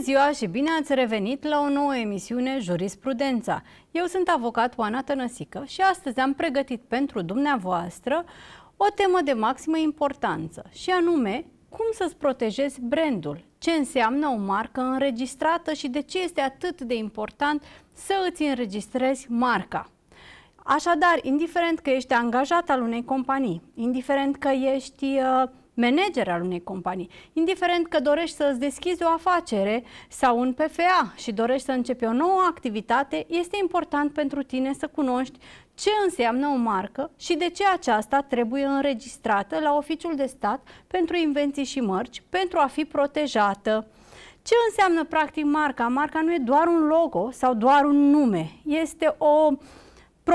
ziua și bine ați revenit la o nouă emisiune Jurisprudența. Eu sunt avocat Oana Tănăsică și astăzi am pregătit pentru dumneavoastră o temă de maximă importanță și anume cum să-ți protejezi brandul, ce înseamnă o marcă înregistrată și de ce este atât de important să îți înregistrezi marca. Așadar, indiferent că ești angajat al unei companii, indiferent că ești uh, manager al unei companii. Indiferent că dorești să îți deschizi o afacere sau un PFA și dorești să începi o nouă activitate, este important pentru tine să cunoști ce înseamnă o marcă și de ce aceasta trebuie înregistrată la oficiul de stat pentru invenții și mărci pentru a fi protejată. Ce înseamnă practic marca? Marca nu e doar un logo sau doar un nume, este o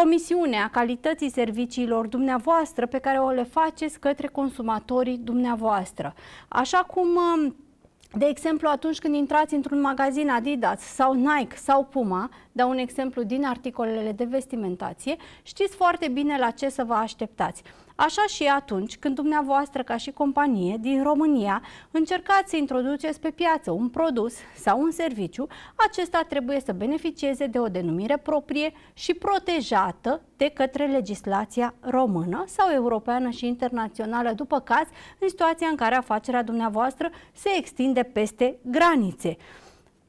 promisiunea calității serviciilor dumneavoastră pe care o le faceți către consumatorii dumneavoastră. Așa cum um, de exemplu, atunci când intrați într-un magazin Adidas sau Nike sau Puma, dau un exemplu din articolele de vestimentație, știți foarte bine la ce să vă așteptați. Așa și atunci când dumneavoastră ca și companie din România încercați să introduceți pe piață un produs sau un serviciu, acesta trebuie să beneficieze de o denumire proprie și protejată de către legislația română sau europeană și internațională după caz în situația în care afacerea dumneavoastră se extinde peste granițe.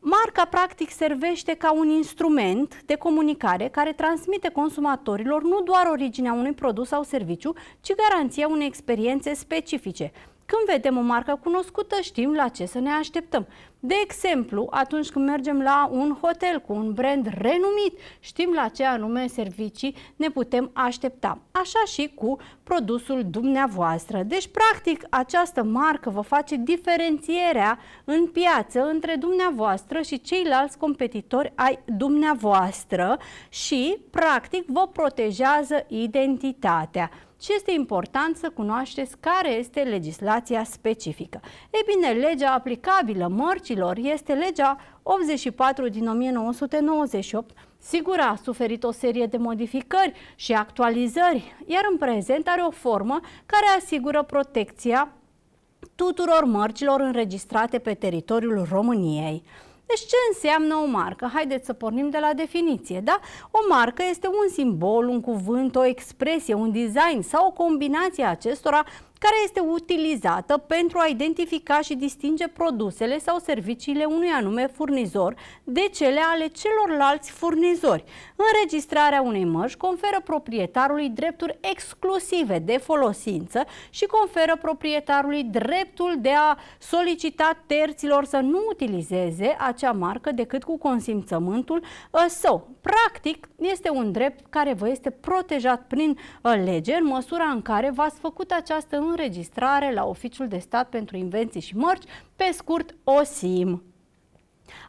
Marca practic servește ca un instrument de comunicare care transmite consumatorilor nu doar originea unui produs sau serviciu, ci garanția unei experiențe specifice, când vedem o marcă cunoscută, știm la ce să ne așteptăm. De exemplu, atunci când mergem la un hotel cu un brand renumit, știm la ce anume servicii ne putem aștepta. Așa și cu produsul dumneavoastră. Deci, practic, această marcă vă face diferențierea în piață între dumneavoastră și ceilalți competitori ai dumneavoastră și, practic, vă protejează identitatea și este important să cunoașteți care este legislația specifică. Ei bine, legea aplicabilă mărcilor este legea 84 din 1998, Sigur, a suferit o serie de modificări și actualizări, iar în prezent are o formă care asigură protecția tuturor mărcilor înregistrate pe teritoriul României. Deci ce înseamnă o marcă? Haideți să pornim de la definiție, da? O marcă este un simbol, un cuvânt, o expresie, un design sau o combinație a acestora care este utilizată pentru a identifica și distinge produsele sau serviciile unui anume furnizor de cele ale celorlalți furnizori. Înregistrarea unei mărci conferă proprietarului drepturi exclusive de folosință și conferă proprietarului dreptul de a solicita terților să nu utilizeze acea marcă decât cu consimțământul ă, său. Practic, este un drept care vă este protejat prin ă, lege în măsura în care v-ați făcut această înregistrare la Oficiul de Stat pentru Invenții și Mărci, pe scurt OSIM.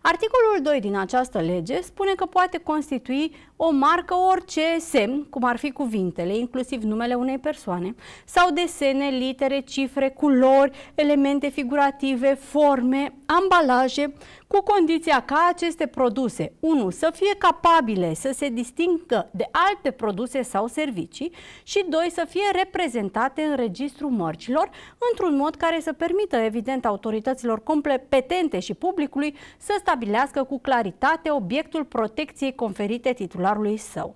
Articolul 2 din această lege spune că poate constitui o marcă, orice semn, cum ar fi cuvintele, inclusiv numele unei persoane, sau desene, litere, cifre, culori, elemente figurative, forme, ambalaje, cu condiția ca aceste produse, 1. să fie capabile să se distingă de alte produse sau servicii și 2. să fie reprezentate în registrul mărcilor într-un mod care să permită, evident, autorităților competente și publicului să stabilească cu claritate obiectul protecției conferite titular vocabularului său.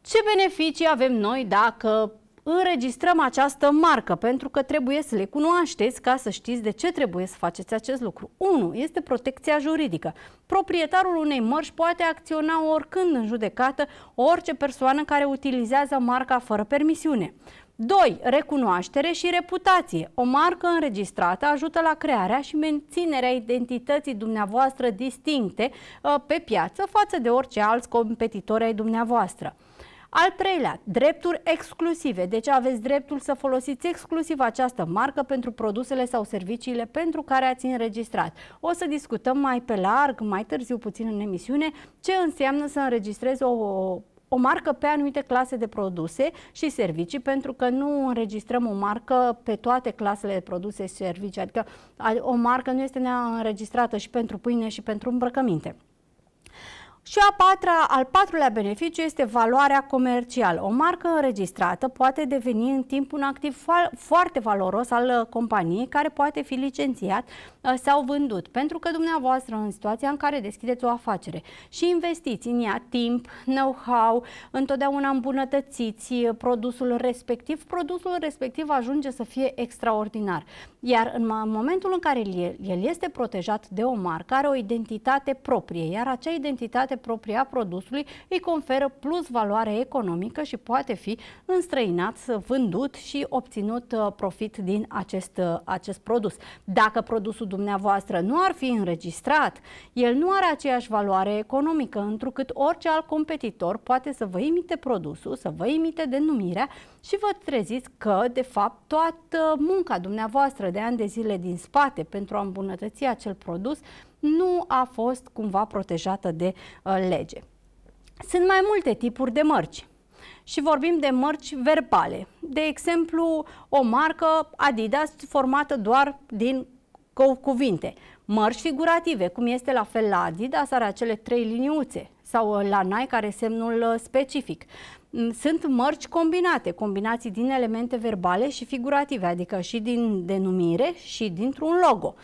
Ce beneficii avem noi dacă înregistrăm această marcă, pentru că trebuie să le cunoașteți ca să știți de ce trebuie să faceți acest lucru. 1. Este protecția juridică. Proprietarul unei mărci poate acționa oricând în judecată orice persoană care utilizează marca fără permisiune. 2. Recunoaștere și reputație. O marcă înregistrată ajută la crearea și menținerea identității dumneavoastră distincte uh, pe piață față de orice alți competitori ai dumneavoastră. Al treilea, drepturi exclusive. Deci aveți dreptul să folosiți exclusiv această marcă pentru produsele sau serviciile pentru care ați înregistrat. O să discutăm mai pe larg, mai târziu puțin în emisiune, ce înseamnă să înregistrezi o o marcă pe anumite clase de produse și servicii, pentru că nu înregistrăm o marcă pe toate clasele de produse și servicii, adică o marcă nu este neînregistrată și pentru pâine și pentru îmbrăcăminte. Și a patra, al patrulea beneficiu este valoarea comercială. O marcă înregistrată poate deveni în timp un activ foarte valoros al uh, companiei care poate fi licențiat uh, sau vândut, pentru că dumneavoastră în situația în care deschideți o afacere și investiți în ea timp, know-how, întotdeauna îmbunătățiți uh, produsul respectiv, produsul respectiv ajunge să fie extraordinar. Iar în momentul în care el este protejat de o marcă, are o identitate proprie, iar acea identitate calitate proprie a produsului îi conferă plus valoare economică și poate fi înstrăinat, vândut și obținut uh, profit din acest, uh, acest produs. Dacă produsul dumneavoastră nu ar fi înregistrat, el nu are aceeași valoare economică, întrucât orice alt competitor poate să vă imite produsul, să vă imite denumirea și vă treziți că, de fapt, toată munca dumneavoastră de ani de zile din spate pentru a îmbunătăți acel produs nu a fost cumva protejată de uh, lege. Sunt mai multe tipuri de mărci și vorbim de mărci verbale. De exemplu, o marcă Adidas formată doar din cuvinte. Mărci figurative, cum este la fel la Adidas, are acele trei liniuțe sau uh, la Nike are semnul uh, specific. Mm, sunt mărci combinate, combinații din elemente verbale și figurative, adică și din denumire și dintr-un logo.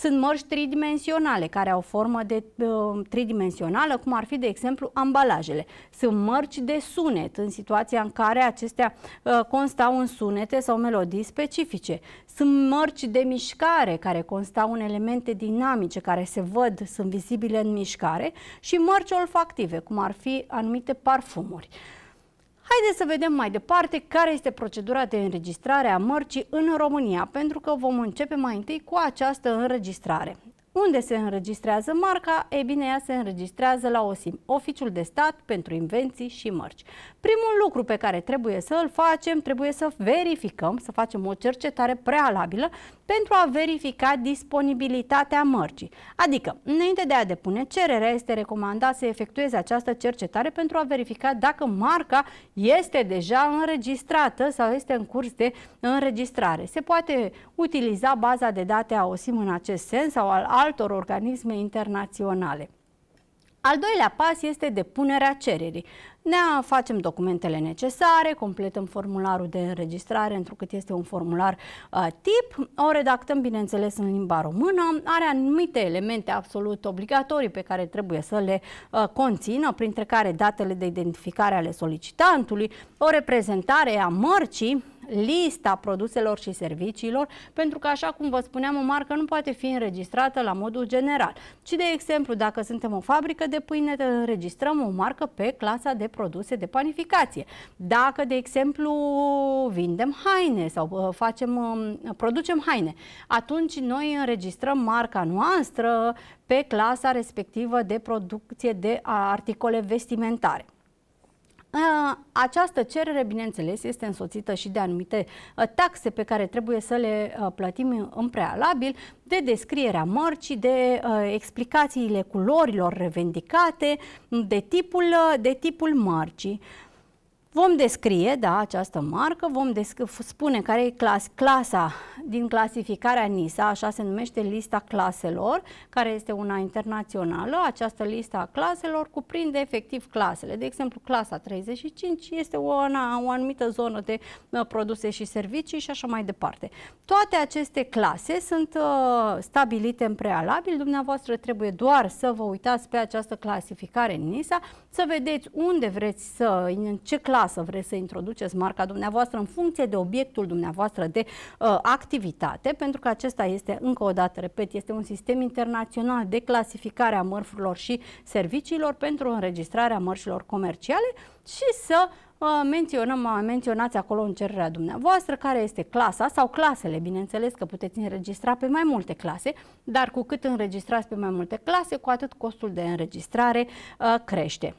Sunt mărci tridimensionale, care au formă de, uh, tridimensională, cum ar fi, de exemplu, ambalajele. Sunt mărci de sunet, în situația în care acestea uh, constau în sunete sau melodii specifice. Sunt mărci de mișcare, care constau în elemente dinamice, care se văd, sunt vizibile în mișcare, și mărci olfactive, cum ar fi anumite parfumuri. Haideți să vedem mai departe care este procedura de înregistrare a mărcii în România, pentru că vom începe mai întâi cu această înregistrare. Unde se înregistrează marca? E bine, ea se înregistrează la OSIM, Oficiul de Stat pentru Invenții și Mărci. Primul lucru pe care trebuie să îl facem, trebuie să verificăm, să facem o cercetare prealabilă pentru a verifica disponibilitatea mărcii. Adică, înainte de a depune cererea, este recomandat să efectueze această cercetare pentru a verifica dacă marca este deja înregistrată sau este în curs de înregistrare. Se poate utiliza baza de date a OSIM în acest sens sau al altor organisme internaționale. Al doilea pas este depunerea cererii. Ne facem documentele necesare, completăm formularul de înregistrare, întrucât este un formular a, uh, tip, o redactăm, bineînțeles, în limba română, are anumite elemente absolut obligatorii pe care trebuie să le a, uh, conțină, printre care datele de identificare ale solicitantului, o reprezentare a mărcii, lista produselor și serviciilor, pentru că, așa cum vă spuneam, o marcă nu poate fi înregistrată la modul general, ci, de exemplu, dacă suntem o fabrică de pâine, înregistrăm o marcă pe clasa de produse de panificație. Dacă, de exemplu, vindem haine sau uh, facem, um, producem haine, atunci noi înregistrăm marca noastră pe clasa respectivă de producție de articole vestimentare. Uh, această cerere, bineînțeles, este însoțită și de anumite uh, taxe pe care trebuie să le uh, plătim în prealabil, de descrierea mărcii, de explicațiile culorilor revendicate, de tipul, de tipul mărcii. Vom descrie, da, această marcă, vom spune care e clas clasa din clasificarea NISA, așa se numește lista claselor, care este una internațională. Această lista a claselor cuprinde efectiv clasele. De exemplu, clasa 35 este o, una, o anumită zonă de uh, produse și servicii și așa mai departe. Toate aceste clase sunt uh, stabilite în prealabil. Dumneavoastră trebuie doar să vă uitați pe această clasificare NISA, să vedeți unde vreți să, în ce clasă acasă vreți să introduceți marca dumneavoastră în funcție de obiectul dumneavoastră de uh, activitate, pentru că acesta este, încă o dată, repet, este un sistem internațional de clasificare a mărfurilor și serviciilor pentru înregistrarea mărșilor comerciale și să uh, menționăm, uh, menționați acolo în cererea dumneavoastră care este clasa sau clasele, bineînțeles că puteți înregistra pe mai multe clase, dar cu cât înregistrați pe mai multe clase, cu atât costul de înregistrare uh, crește.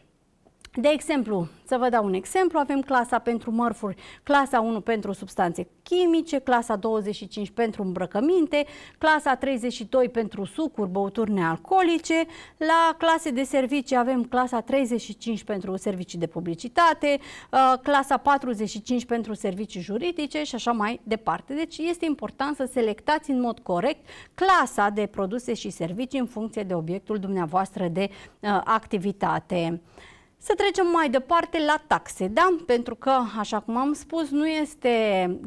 De exemplu, să vă dau un exemplu, avem clasa pentru mărfuri, clasa 1 pentru substanțe chimice, clasa 25 pentru îmbrăcăminte, clasa 32 pentru sucuri, băuturi nealcoolice, la clase de servicii avem clasa 35 pentru servicii de publicitate, uh, clasa 45 pentru servicii juridice și așa mai departe. Deci este important să selectați în mod corect clasa de produse și servicii în funcție de obiectul dumneavoastră de uh, activitate. Să trecem mai departe la taxe, da? Pentru că, așa cum am spus, nu este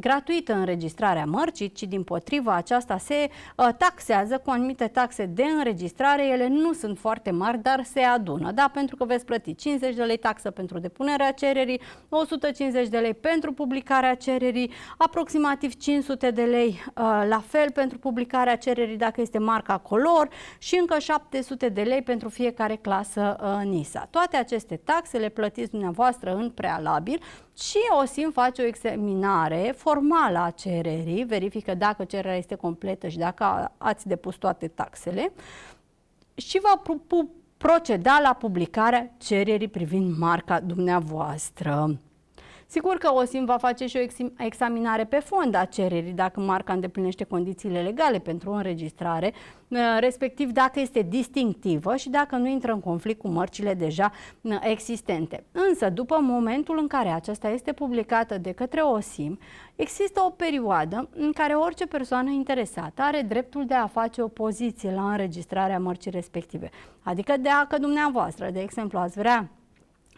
gratuită înregistrarea mărcii, ci din potriva aceasta se uh, taxează cu anumite taxe de înregistrare. Ele nu sunt foarte mari, dar se adună, da? Pentru că veți plăti 50 de lei taxă pentru depunerea cererii, 150 de lei pentru publicarea cererii, aproximativ 500 de lei uh, la fel pentru publicarea cererii dacă este marca color și încă 700 de lei pentru fiecare clasă uh, NISA. Toate aceste taxele plătiți dumneavoastră în prealabil și OSIM face o examinare formală a cererii, verifică dacă cererea este completă și dacă ați depus toate taxele și va proceda la publicarea cererii privind marca dumneavoastră. Sigur că OSIM va face și o examinare pe fond a cererii dacă marca îndeplinește condițiile legale pentru o înregistrare, uh, respectiv dacă este distinctivă și dacă nu intră în conflict cu mărcile deja uh, existente. Însă, după momentul în care aceasta este publicată de către OSIM, există o perioadă în care orice persoană interesată are dreptul de a face opoziție la înregistrarea mărcii respective. Adică dacă dumneavoastră, de exemplu, ați vrea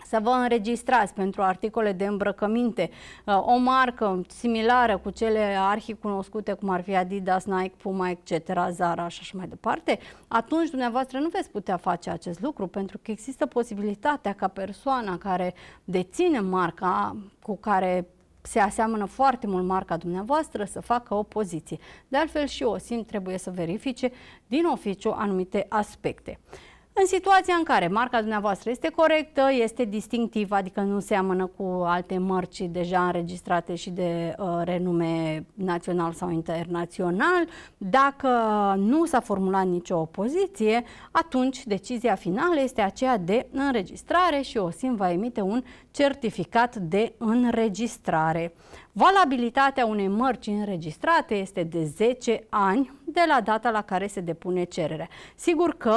să vă înregistrați pentru articole de îmbrăcăminte, uh, o marcă similară cu cele arhicunoscute cum ar fi Adidas, Nike, Puma, etc., Zara și așa mai departe, atunci dumneavoastră nu veți putea face acest lucru pentru că există posibilitatea ca persoana care deține marca cu care se aseamănă foarte mult marca dumneavoastră să facă o opoziție. De altfel și OSIM trebuie să verifice din oficiu anumite aspecte. În situația în care marca dumneavoastră este corectă, este distinctivă, adică nu seamănă cu alte mărci deja înregistrate și de uh, renume național sau internațional, dacă nu s-a formulat nicio opoziție, atunci decizia finală este aceea de înregistrare și OSIM va emite un certificat de înregistrare. Valabilitatea unei mărci înregistrate este de 10 ani de la data la care se depune cererea. Sigur că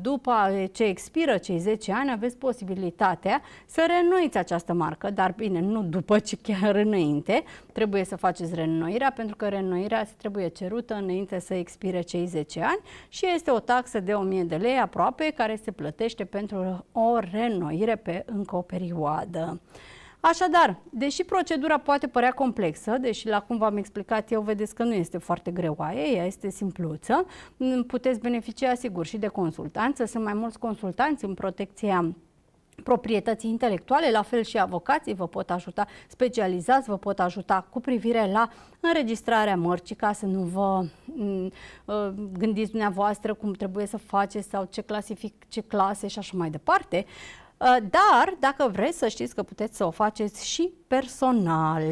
după ce expiră cei 10 ani aveți posibilitatea să renuiți această marcă, dar bine, nu după, ce chiar înainte. Trebuie să faceți renoirea pentru că renoirea se trebuie cerută înainte să expire cei 10 ani și este o taxă de 1000 de lei aproape care se plătește pentru o renoire pe încă o perioadă. Așadar, deși procedura poate părea complexă, deși la cum v-am explicat eu, vedeți că nu este foarte greoaie, ea este simpluță, puteți beneficia sigur și de consultanță, sunt mai mulți consultanți în protecția proprietății intelectuale, la fel și avocații vă pot ajuta, specializați vă pot ajuta cu privire la înregistrarea mărcii, ca să nu vă ă, gândiți dumneavoastră cum trebuie să faceți sau ce clasific, ce clase și așa mai departe. Uh, dar, dacă vreți să știți că puteți să o faceți și personal.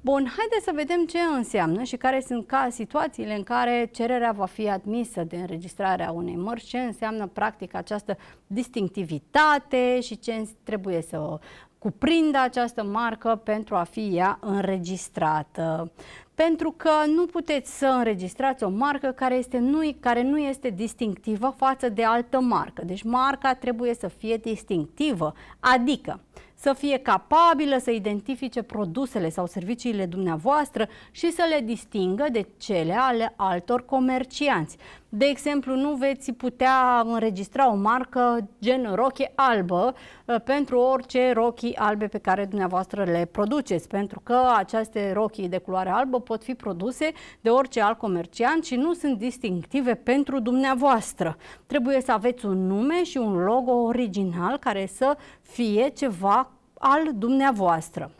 Bun, haideți să vedem ce înseamnă și care sunt ca situațiile în care cererea va fi admisă de înregistrarea unei mărci, ce înseamnă practic această distinctivitate și ce trebuie să o cuprindă această marcă pentru a fi ea înregistrată pentru că nu puteți să înregistrați o marcă care, este nu, care nu este distinctivă față de altă marcă. Deci marca trebuie să fie distinctivă, adică să fie capabilă să identifice produsele sau serviciile dumneavoastră și să le distingă de cele ale altor comercianți. De exemplu, nu veți putea înregistra o marcă gen roche albă Uh, pentru orice rochii albe pe care dumneavoastră le produceți, pentru că aceste rochii de culoare albă pot fi produse de orice alt comerciant și nu sunt distinctive pentru dumneavoastră. Trebuie să aveți un nume și un logo original care să fie ceva al dumneavoastră.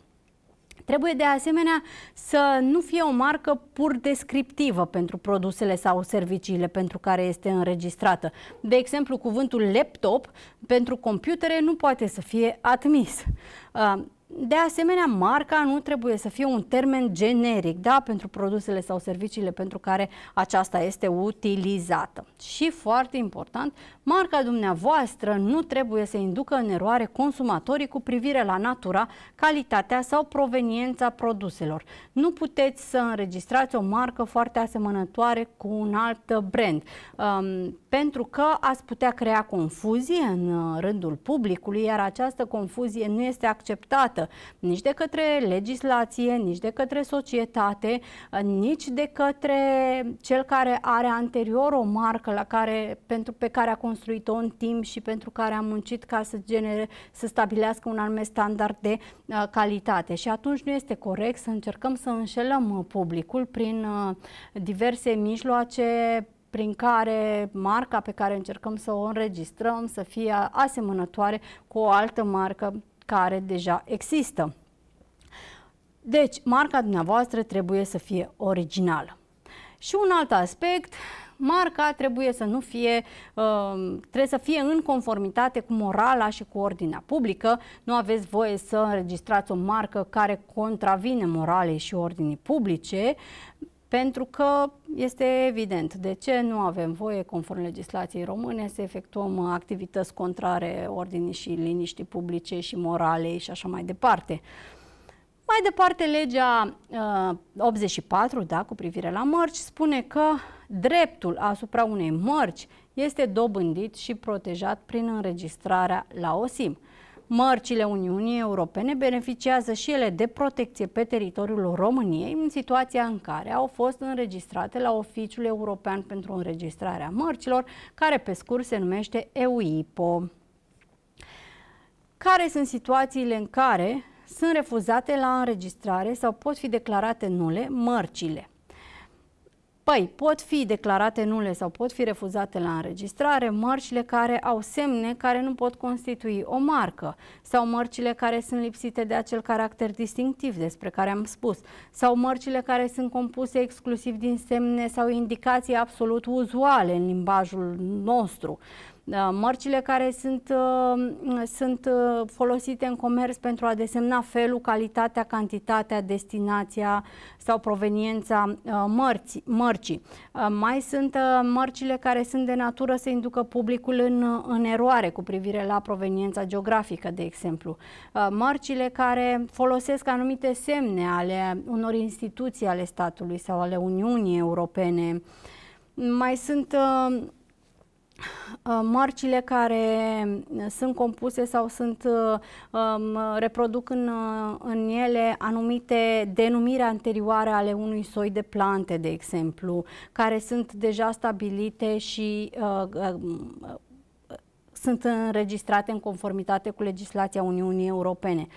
Trebuie de asemenea să nu fie o marcă pur descriptivă pentru produsele sau serviciile pentru care este înregistrată. De exemplu, cuvântul laptop pentru computere nu poate să fie admis. Uh, de asemenea, marca nu trebuie să fie un termen generic da, pentru produsele sau serviciile pentru care aceasta este utilizată. Și foarte important, marca dumneavoastră nu trebuie să inducă în eroare consumatorii cu privire la natura, calitatea sau proveniența produselor. Nu puteți să înregistrați o marcă foarte asemănătoare cu un alt brand, um, pentru că ați putea crea confuzie în uh, rândul publicului, iar această confuzie nu este acceptată niciodată, nici de către legislație, nici de către societate, nici de către cel care are anterior o marcă la care, pentru, pe care a construit-o în timp și pentru care a muncit ca să, genere, să stabilească un anume standard de uh, calitate. Și atunci nu este corect să încercăm să înșelăm uh, publicul prin uh, diverse mijloace prin care marca pe care încercăm să o înregistrăm să fie asemănătoare cu o altă marcă care deja există. Deci, marca dumneavoastră trebuie să fie originală. Și un alt aspect, marca trebuie să nu fie, uh, trebuie să fie în conformitate cu morala și cu ordinea publică. Nu aveți voie să înregistrați o marcă care contravine moralei și ordinii publice, pentru că este evident de ce nu avem voie, conform legislației române, să efectuăm activități contrare ordinii și liniștii publice și moralei și așa mai departe. Mai departe, legea uh, 84, da, cu privire la mărci, spune că dreptul asupra unei mărci este dobândit și protejat prin înregistrarea la OSIM. Mărcile Uniunii Europene beneficiază și ele de protecție pe teritoriul României în situația în care au fost înregistrate la Oficiul European pentru Înregistrarea Mărcilor, care pe scurt se numește EUIPO. Care sunt situațiile în care sunt refuzate la înregistrare sau pot fi declarate nule mărcile? Păi, pot fi declarate nule sau pot fi refuzate la înregistrare mărcile care au semne care nu pot constitui o marcă sau mărcile care sunt lipsite de acel caracter distinctiv despre care am spus sau mărcile care sunt compuse exclusiv din semne sau indicații absolut uzuale în limbajul nostru. Da, mărcile care sunt, uh, sunt uh, folosite în comerț pentru a desemna felul, calitatea, cantitatea, destinația sau proveniența uh, mărci mărcii. Mai sunt mărcile care sunt de natură să inducă publicul în, în eroare cu privire la proveniența geografică, de exemplu. Mărcile care folosesc anumite semne ale unor instituții ale statului sau ale Uniunii Europene. Mai sunt uh, Uh, mărcile care uh, sunt compuse sau sunt uh, um, reproduc în, în ele anumite denumiri anterioare ale unui soi de plante, de exemplu, care sunt deja stabilite și uh, sunt înregistrate în conformitate cu legislația Uniunii Europene.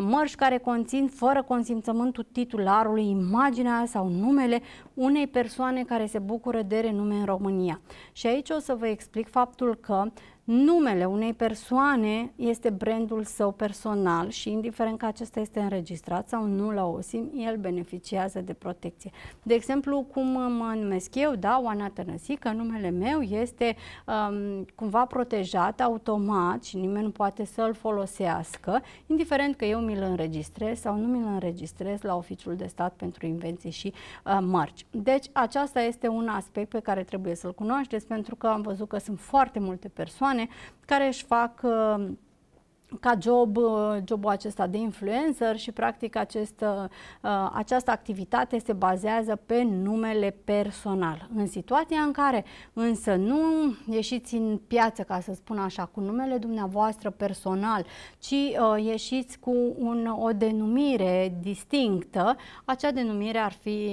Mărși care conțin fără consimțământul titularului imaginea sau numele unei persoane care se bucură de renume în România. Și aici o să vă explic faptul că numele unei persoane este brandul său personal și indiferent că acesta este înregistrat sau nu la OSIM, el beneficiază de protecție. De exemplu, cum mă numesc eu, da, Oana Tănăsică, numele meu este um, cumva protejat automat și nimeni nu poate să-l folosească, indiferent că eu mi-l înregistrez sau nu mi-l înregistrez la Oficiul de Stat pentru Invenții și uh, Mărci. Deci, aceasta este un aspect pe care trebuie să-l cunoașteți pentru că am văzut că sunt foarte multe persoane persoane care își fac uh, ca job, uh, jobul acesta de influencer și practic acest, uh, uh, această activitate se bazează pe numele personal. În situația în care însă nu ieșiți în piață, ca să spun așa, cu numele dumneavoastră personal, ci ieșiți cu un, o denumire distinctă, acea denumire ar fi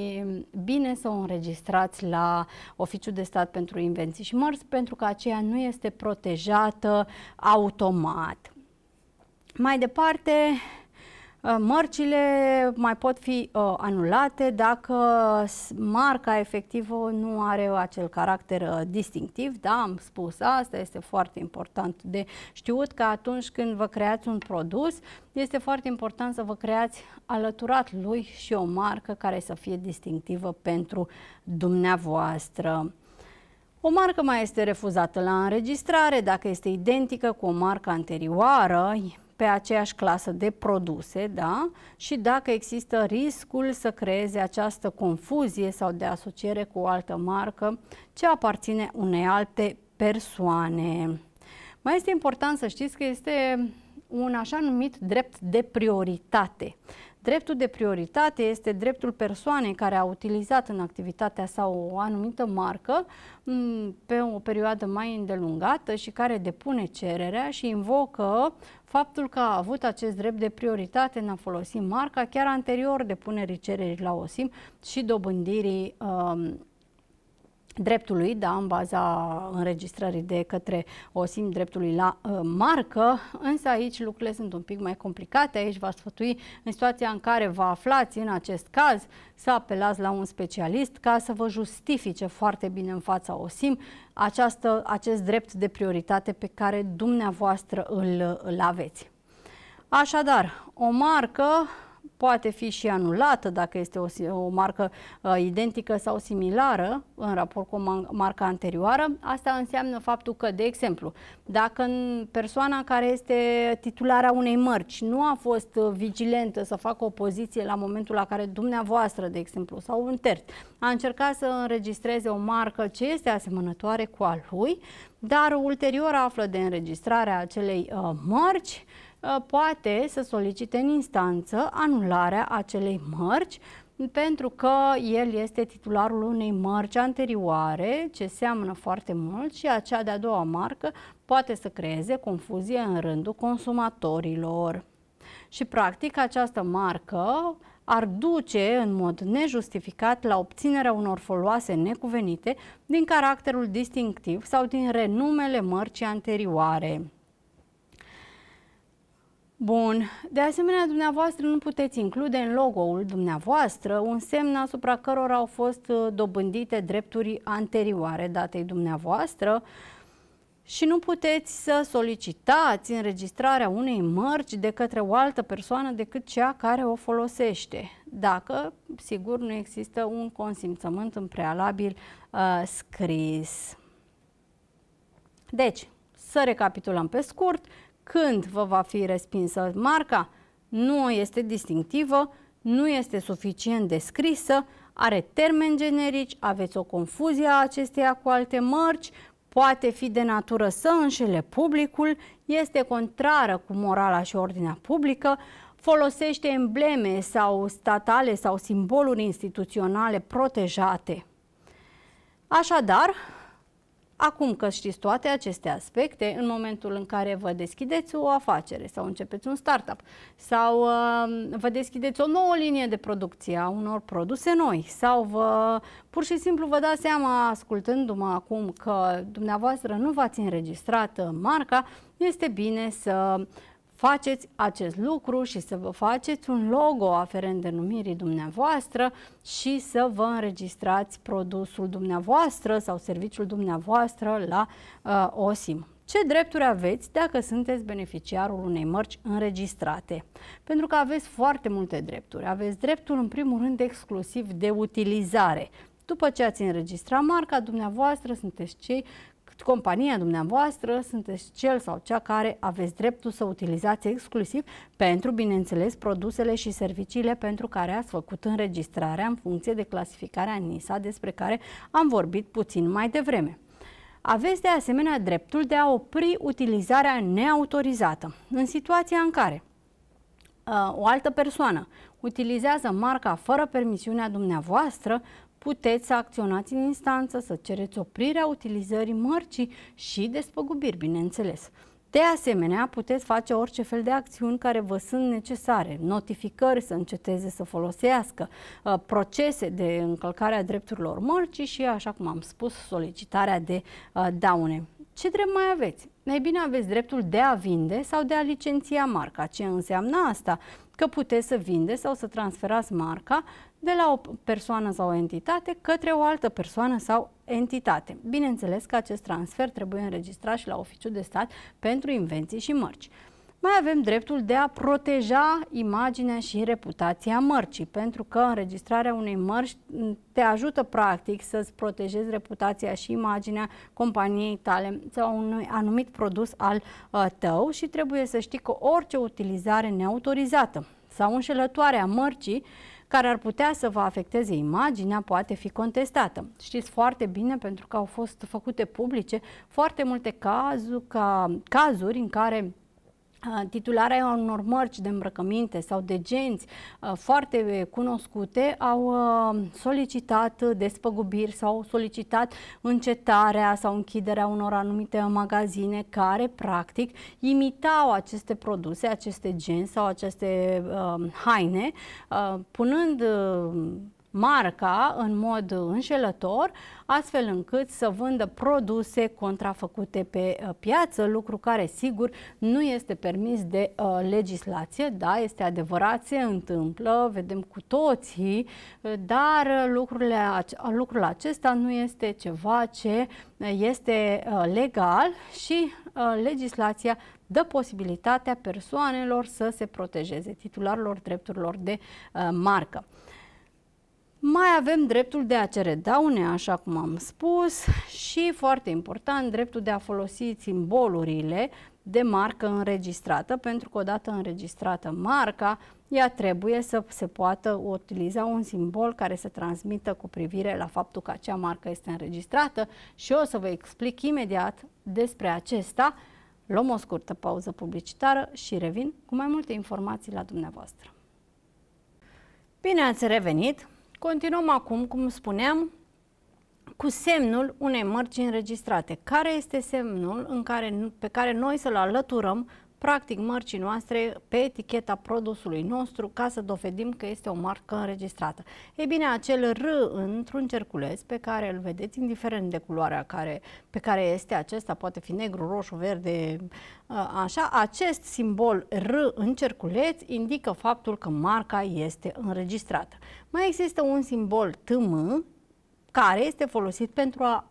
bine să o înregistrați la Oficiul de Stat pentru Invenții și Mărți, pentru că aceea nu este protejată automat. Mai departe, uh, mărcile mai pot fi uh, anulate dacă marca efectivă nu are acel caracter uh, distinctiv. Da, am spus asta, este foarte important de știut că atunci când vă creați un produs, este foarte important să vă creați alăturat lui și o marcă care să fie distinctivă pentru dumneavoastră. O marcă mai este refuzată la înregistrare dacă este identică cu o marcă anterioară, pe aceeași clasă de produse, da? Și dacă există riscul să creeze această confuzie sau de asociere cu o altă marcă ce aparține unei alte persoane. Mai este important să știți că este un așa numit drept de prioritate. Dreptul de prioritate este dreptul persoanei care a utilizat în activitatea sa o anumită marcă mm, pe o perioadă mai îndelungată și care depune cererea și invocă faptul că a avut acest drept de prioritate în a folosi marca chiar anterior depunerii cererii la OSIM și dobândirii um, dreptului, da, în baza înregistrării de către OSIM dreptului la uh, marcă, însă aici lucrurile sunt un pic mai complicate, aici va sfătui în situația în care vă aflați în acest caz să apelați la un specialist ca să vă justifice foarte bine în fața OSIM această, acest drept de prioritate pe care dumneavoastră îl, îl aveți. Așadar, o marcă poate fi și anulată dacă este o, o marcă uh, identică sau similară în raport cu o anterioară. Asta înseamnă faptul că, de exemplu, dacă persoana care este titularea unei mărci nu a fost uh, vigilentă să facă o opoziție la momentul la care dumneavoastră, de exemplu, sau un tert a încercat să înregistreze o marcă ce este asemănătoare cu a lui, dar ulterior află de înregistrarea acelei uh, mărci, Uh, poate să solicite în instanță anularea acelei mărci pentru că el este titularul unei mărci anterioare ce seamănă foarte mult și acea de-a doua marcă poate să creeze confuzie în rândul consumatorilor. Și practic această marcă ar duce în mod nejustificat la obținerea unor foloase necuvenite din caracterul distinctiv sau din renumele mărcii anterioare. Bun. De asemenea, dumneavoastră nu puteți include în logo-ul dumneavoastră un semn asupra cărora au fost uh, dobândite drepturi anterioare datei dumneavoastră și nu puteți să solicitați înregistrarea unei mărci de către o altă persoană decât cea care o folosește, dacă, sigur, nu există un consimțământ în prealabil uh, scris. Deci, să recapitulăm pe scurt, când vă va fi respinsă marca, nu este distinctivă, nu este suficient descrisă, are termeni generici, aveți o confuzie a acesteia cu alte mărci, poate fi de natură să înșele publicul, este contrară cu morala și ordinea publică, folosește embleme sau statale sau simboluri instituționale protejate. Așadar, Acum că știți toate aceste aspecte, în momentul în care vă deschideți o afacere sau începeți un startup sau uh, vă deschideți o nouă linie de producție a unor produse noi sau vă, pur și simplu vă dați seama ascultându-mă acum că dumneavoastră nu v-ați înregistrat marca, este bine să faceți acest lucru și să vă faceți un logo aferent denumirii dumneavoastră și să vă înregistrați produsul dumneavoastră sau serviciul dumneavoastră la uh, OSIM. Ce drepturi aveți dacă sunteți beneficiarul unei mărci înregistrate? Pentru că aveți foarte multe drepturi. Aveți dreptul, în primul rând, exclusiv de utilizare. După ce ați înregistrat marca, dumneavoastră sunteți cei compania dumneavoastră sunteți cel sau cea care aveți dreptul să utilizați exclusiv pentru, bineînțeles, produsele și serviciile pentru care ați făcut înregistrarea în funcție de clasificarea NISA despre care am vorbit puțin mai devreme. Aveți de asemenea dreptul de a opri utilizarea neautorizată în situația în care uh, o altă persoană utilizează marca fără permisiunea dumneavoastră, puteți să acționați în instanță, să cereți oprirea utilizării mărcii și despăgubiri, bineînțeles. De asemenea, puteți face orice fel de acțiuni care vă sunt necesare, notificări să înceteze să folosească, uh, procese de încălcare a drepturilor mărcii și, așa cum am spus, solicitarea de uh, daune. Ce drept mai aveți? Mai bine aveți dreptul de a vinde sau de a licenția marca. Ce înseamnă asta? că puteți să vindeți sau să transferați marca de la o persoană sau o entitate către o altă persoană sau entitate. Bineînțeles că acest transfer trebuie înregistrat și la oficiul de stat pentru invenții și mărci mai avem dreptul de a proteja imaginea și reputația mărcii, pentru că înregistrarea unei mărci te ajută practic să-ți protejezi reputația și imaginea companiei tale sau unui anumit produs al uh, tău și trebuie să știi că orice utilizare neautorizată sau înșelătoare a mărcii care ar putea să vă afecteze imaginea poate fi contestată. Știți foarte bine, pentru că au fost făcute publice foarte multe cazuri, ca, cazuri în care titularea unor mărci de îmbrăcăminte sau de genți foarte cunoscute au solicitat despăgubiri sau solicitat încetarea sau închiderea unor anumite magazine care practic imitau aceste produse, aceste genți sau aceste haine, punând marca în mod înșelător, astfel încât să vândă produse contrafăcute pe uh, piață, lucru care sigur nu este permis de uh, legislație, da, este adevărat, se întâmplă, vedem cu toții, uh, dar uh, lucrurile, lucrul acesta nu este ceva ce este uh, legal și uh, legislația dă posibilitatea persoanelor să se protejeze, titularilor drepturilor de marcă. Mai avem dreptul de a cere daune, așa cum am spus, și foarte important, dreptul de a folosi simbolurile de marcă înregistrată, pentru că odată înregistrată marca, ea trebuie să se poată utiliza un simbol care să transmită cu privire la faptul că acea marcă este înregistrată și o să vă explic imediat despre acesta. Luăm o scurtă pauză publicitară și revin cu mai multe informații la dumneavoastră. Bine ați revenit! Continuăm acum, cum spuneam, cu semnul unei mărci înregistrate. Care este semnul în care, pe care noi să-l alăturăm practic mărcii noastre pe eticheta produsului nostru ca să dovedim că este o marcă înregistrată. Ei bine, acel R într-un cerculeț pe care îl vedeți, indiferent de culoarea care, pe care este acesta, poate fi negru, roșu, verde, uh, așa, acest simbol R în cerculeț indică faptul că marca este înregistrată. Mai există un simbol TM care este folosit pentru a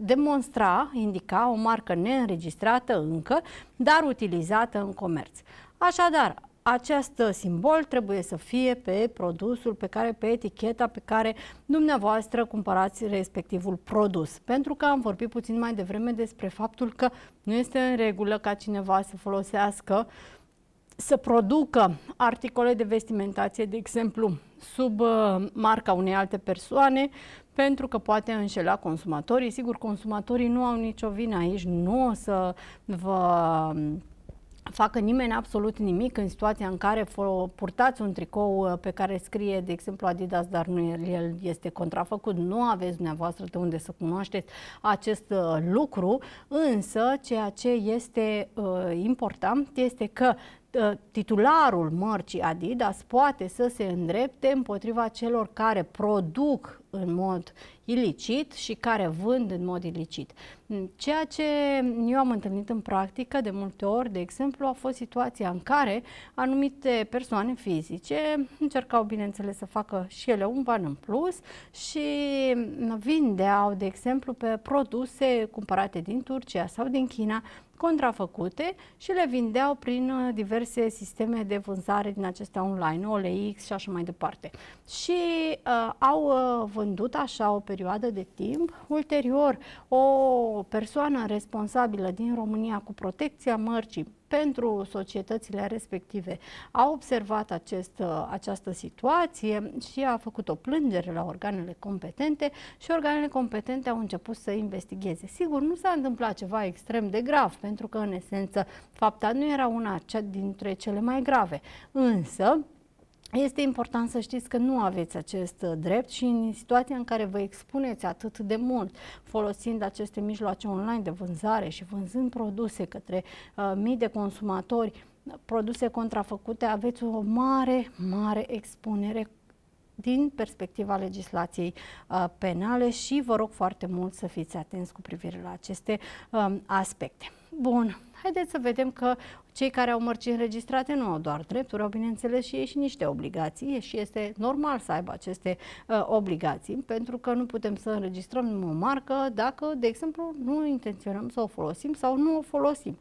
demonstra, indica o marcă neînregistrată încă, dar utilizată în comerț. Așadar, acest simbol trebuie să fie pe produsul, pe care pe eticheta pe care dumneavoastră cumpărați respectivul produs. Pentru că am vorbit puțin mai devreme despre faptul că nu este în regulă ca cineva să folosească să producă articole de vestimentație, de exemplu, sub uh, marca unei alte persoane, pentru că poate înșela consumatorii. Sigur, consumatorii nu au nicio vină aici, nu o să vă um, facă nimeni absolut nimic în situația în care purtați un tricou uh, pe care scrie, de exemplu, Adidas, dar nu el este contrafăcut. Nu aveți dumneavoastră de unde să cunoașteți acest uh, lucru, însă ceea ce este uh, important este că uh, titularul mărcii Adidas poate să se îndrepte împotriva celor care produc în mod ilicit și care vând în mod ilicit. Mm, ceea ce eu am întâlnit în practică de multe ori, de exemplu, a fost situația în care anumite persoane fizice încercau, bineînțeles, să facă și ele un ban în plus și mm, vindeau, de exemplu, pe produse cumpărate din Turcia sau din China, contrafăcute și le vindeau prin uh, diverse sisteme de vânzare din acestea online, OLX și așa mai departe. Și uh, au uh, vândut așa o perioadă de timp. Ulterior, o persoană responsabilă din România cu protecția mărcii pentru societățile respective a observat acest, această situație și a făcut o plângere la organele competente și organele competente au început să investigheze. Sigur, nu s-a întâmplat ceva extrem de grav, pentru că, în esență, fapta nu era una dintre cele mai grave. Însă, este important să știți că nu aveți acest uh, drept și în situația în care vă expuneți atât de mult folosind aceste mijloace online de vânzare și vânzând produse către uh, mii de consumatori, produse contrafăcute, aveți o mare, mare expunere din perspectiva legislației uh, penale și vă rog foarte mult să fiți atenți cu privire la aceste uh, aspecte. Bun, haideți să vedem că cei care au mărci înregistrate nu au doar drepturi, au bineînțeles și ei și niște obligații și este normal să aibă aceste uh, obligații pentru că nu putem să înregistrăm o marcă dacă, de exemplu, nu intenționăm să o folosim sau nu o folosim.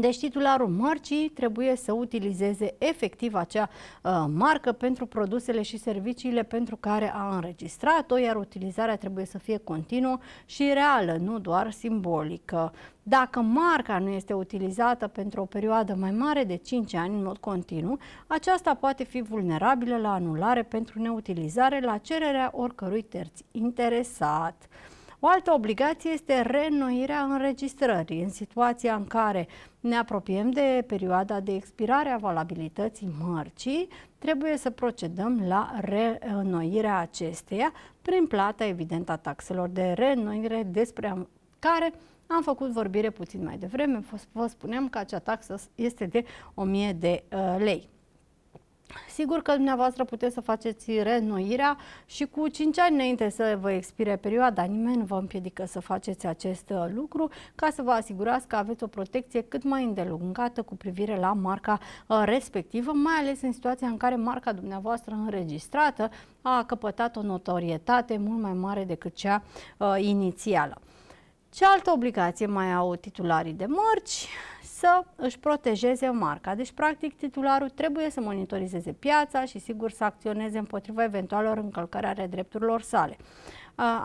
Deci titularul mărcii trebuie să utilizeze efectiv acea uh, marcă pentru produsele și serviciile pentru care a înregistrat-o, iar utilizarea trebuie să fie continuă și reală, nu doar simbolică. Dacă marca nu este utilizată pentru o perioadă mai mare de 5 ani în mod continuu, aceasta poate fi vulnerabilă la anulare pentru neutilizare la cererea oricărui terț interesat. O altă obligație este reînnoirea înregistrării. În situația în care ne apropiem de perioada de expirare a valabilității mărcii, trebuie să procedăm la reînnoirea acesteia prin plata evidentă a taxelor de reînnoire despre care am făcut vorbire puțin mai devreme, vă spuneam că acea taxă este de 1000 de uh, lei. Sigur că dumneavoastră puteți să faceți reînnoirea și cu 5 ani înainte să vă expire perioada, nimeni nu vă împiedică să faceți acest uh, lucru ca să vă asigurați că aveți o protecție cât mai îndelungată cu privire la marca uh, respectivă, mai ales în situația în care marca dumneavoastră înregistrată a căpătat o notorietate mult mai mare decât cea uh, inițială. Ce altă obligație mai au titularii de mărci? Să își protejeze marca. Deci, practic, titularul trebuie să monitorizeze piața și, sigur, să acționeze împotriva eventualelor încălcări ale drepturilor sale.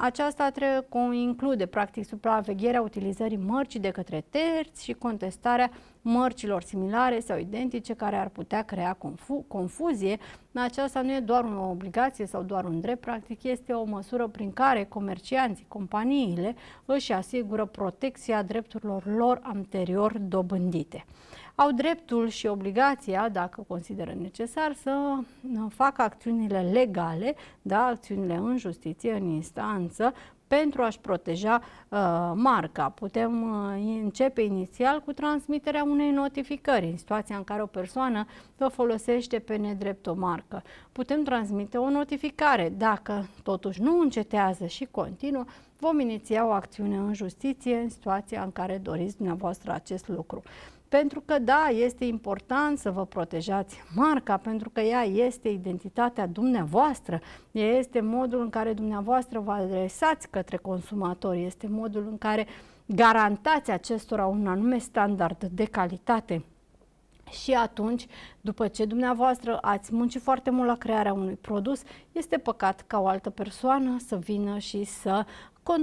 Aceasta trebuie include, practic, supravegherea utilizării mărcii de către terți și contestarea mărcilor similare sau identice care ar putea crea confu- confuzie. Aceasta nu e doar o obligație sau doar un drept, practic este o măsură prin care comercianții, companiile își asigură protecția drepturilor lor anterior dobândite au dreptul și obligația, dacă consideră necesar, să uh, facă acțiunile legale, da, acțiunile în justiție, în instanță, pentru a-și proteja uh, marca. Putem uh, începe inițial cu transmiterea unei notificări în situația în care o persoană vă folosește pe nedrept o marcă. Putem transmite o notificare. Dacă totuși nu încetează și continuă, vom iniția o acțiune în justiție în situația în care doriți dumneavoastră acest lucru pentru că da, este important să vă protejați marca, pentru că ea este identitatea dumneavoastră, este modul în care dumneavoastră vă adresați către consumatori, este modul în care garantați acestora un anume standard de calitate. Și atunci, după ce dumneavoastră ați muncit foarte mult la crearea unui produs, este păcat ca o altă persoană să vină și să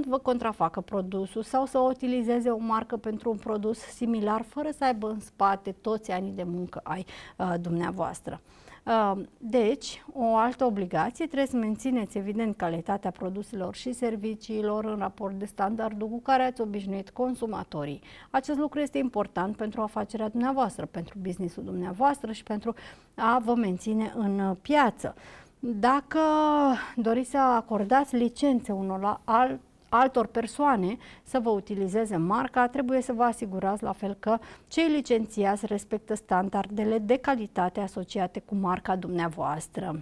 vă contrafacă produsul sau să utilizeze o marcă pentru un produs similar fără să aibă în spate toți anii de muncă ai uh, dumneavoastră. Uh, deci, o altă obligație trebuie să mențineți evident calitatea produselor și serviciilor în raport de standardul cu care ați obișnuit consumatorii. Acest lucru este important pentru afacerea dumneavoastră, pentru businessul dumneavoastră și pentru a vă menține în piață. Dacă doriți să acordați licențe unor alt altor persoane să vă utilizeze marca, trebuie să vă asigurați la fel că cei licențiați respectă standardele de calitate asociate cu marca dumneavoastră.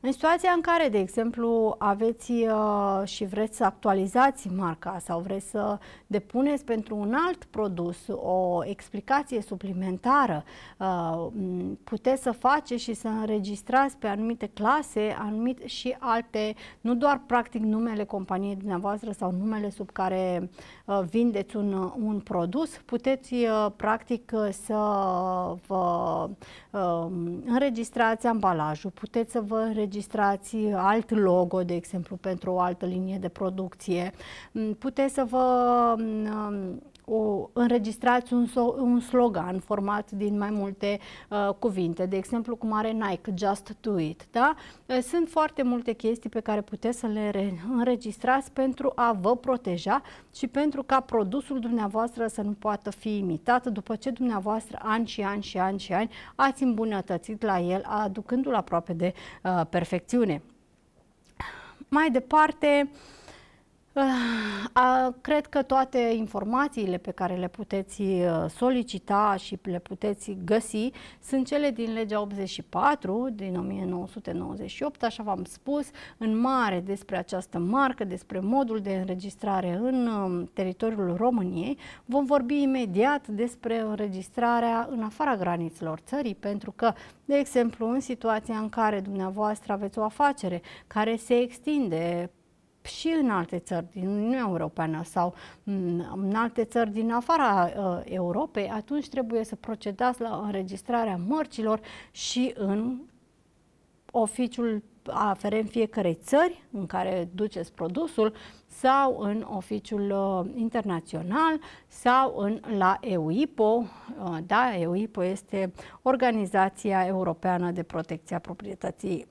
În situația în care, de exemplu, aveți uh, și vreți să actualizați marca sau vreți să depuneți pentru un alt produs o explicație suplimentară, uh, puteți să faceți și să înregistrați pe anumite clase anumit și alte, nu doar practic numele companiei dumneavoastră sau numele sub care uh, vindeți un, uh, un produs, puteți uh, practic uh, să vă uh, înregistrați ambalajul, puteți să vă registrați alt logo, de exemplu, pentru o altă linie de producție. Mm, puteți să vă mm, o, înregistrați un, so, un slogan format din mai multe uh, cuvinte, de exemplu cum are Nike, Just Do It. Da? Uh, sunt foarte multe chestii pe care puteți să le înregistrați pentru a vă proteja și pentru ca produsul dumneavoastră să nu poată fi imitat după ce dumneavoastră ani și ani și ani și ani ați îmbunătățit la el, aducându-l aproape de uh, perfecțiune. Mai departe, uh, Ah, cred că toate informațiile pe care le puteți uh, solicita și le puteți găsi sunt cele din legea 84 din 1998, așa v-am spus, în mare despre această marcă, despre modul de înregistrare în um, teritoriul României. Vom vorbi imediat despre înregistrarea în afara granițelor țării, pentru că, de exemplu, în situația în care dumneavoastră aveți o afacere care se extinde și în alte țări din Uniunea Europeană sau în alte țări din afara uh, Europei, atunci trebuie să procedați la înregistrarea mărcilor și în oficiul aferent fiecarei țări în care duceți produsul sau în oficiul uh, internațional sau în, la EUIPO. Uh, da, EUIPO este Organizația Europeană de Protecție a Proprietății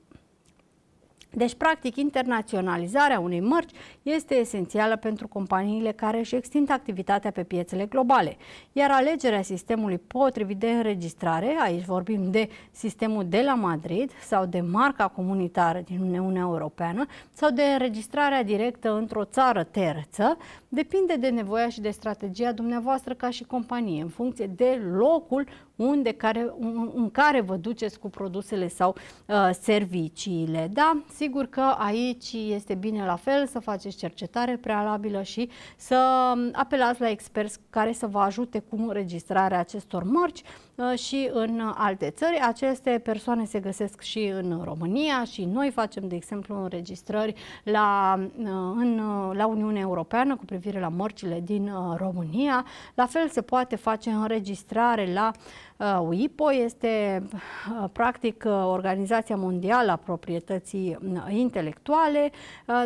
deci, practic, internaționalizarea unei mărci este esențială pentru companiile care își extind activitatea pe piețele globale, iar alegerea sistemului potrivit de înregistrare, aici vorbim de sistemul de la Madrid sau de marca comunitară din Uniunea Europeană sau de înregistrarea directă într-o țară terță, depinde de nevoia și de strategia dumneavoastră ca și companie, în funcție de locul unde care, în care vă duceți cu produsele sau uh, serviciile. Da, sigur că aici este bine la fel să faceți cercetare prealabilă și să um, apelați la experți care să vă ajute cu înregistrarea acestor mărci. Uh, și în uh, alte țări. Aceste persoane se găsesc și în România și noi facem, de exemplu, înregistrări la, uh, în, la Uniunea Europeană cu privire la mărcile din România. La fel se poate face înregistrare la Uh, WIPO este uh, practic uh, Organizația Mondială a Proprietății Intelectuale.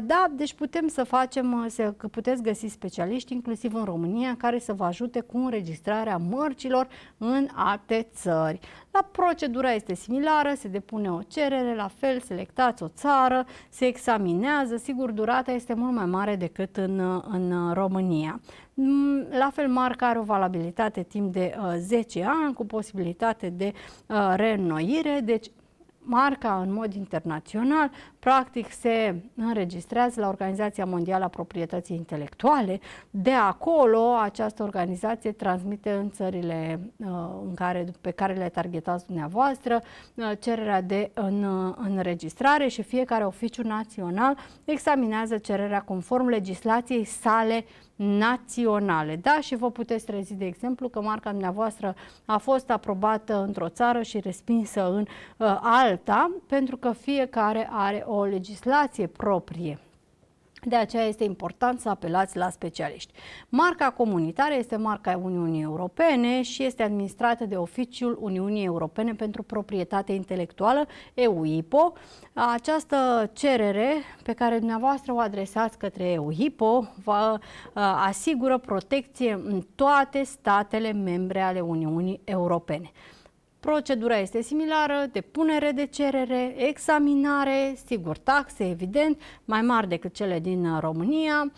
Da, deci putem să facem, să, că puteți găsi specialiști inclusiv în România care să vă ajute cu înregistrarea mărcilor în alte țări. Dar procedura este similară, se depune o cerere, la fel selectați o țară, se examinează, sigur durata este mult mai mare decât în, în România. Mm, la fel, marca are o valabilitate timp de uh, 10 ani cu posibilitate de uh, reînnoire, deci marca în mod internațional practic se înregistrează la Organizația Mondială a Proprietății Intelectuale. De acolo, această organizație transmite în țările uh, în care, pe care le targetați dumneavoastră uh, cererea de în, uh, înregistrare și fiecare oficiu național examinează cererea conform legislației sale naționale. Da, și vă puteți trezi, de exemplu, că marca dumneavoastră a fost aprobată într-o țară și respinsă în uh, alta, pentru că fiecare are o o legislație proprie. De aceea este important să apelați la specialiști. Marca comunitară este marca Uniunii Europene și este administrată de Oficiul Uniunii Europene pentru Proprietate Intelectuală, EUIPO. Această cerere pe care dumneavoastră o adresați către EUIPO vă uh, asigură protecție în toate statele membre ale Uniunii Europene. Procedura este similară, depunere de cerere, examinare, sigur taxe, evident, mai mari decât cele din uh, România, uh,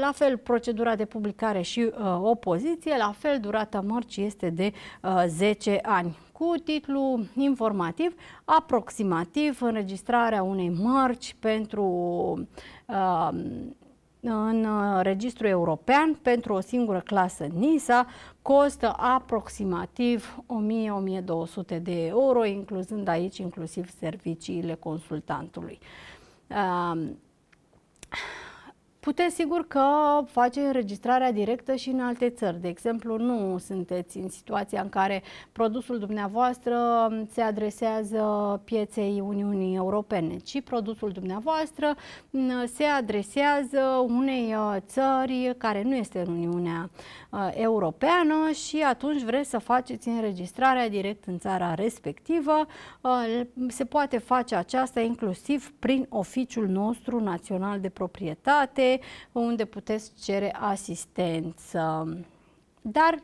la fel procedura de publicare și uh, opoziție, la fel durata mărcii este de uh, 10 ani cu titlu informativ, aproximativ înregistrarea unei mărci pentru uh, în uh, registru european pentru o singură clasă NISA costă aproximativ 1000-1200 de euro, incluzând aici inclusiv serviciile consultantului. Uh, Puteți sigur că face înregistrarea directă și în alte țări. De exemplu, nu sunteți în situația în care produsul dumneavoastră se adresează pieței Uniunii Europene, ci produsul dumneavoastră mm, se adresează unei uh, țări care nu este în Uniunea uh, Europeană și atunci vreți să faceți înregistrarea direct în țara respectivă. Uh, se poate face aceasta inclusiv prin oficiul nostru național de proprietate unde puteți cere asistență. Dar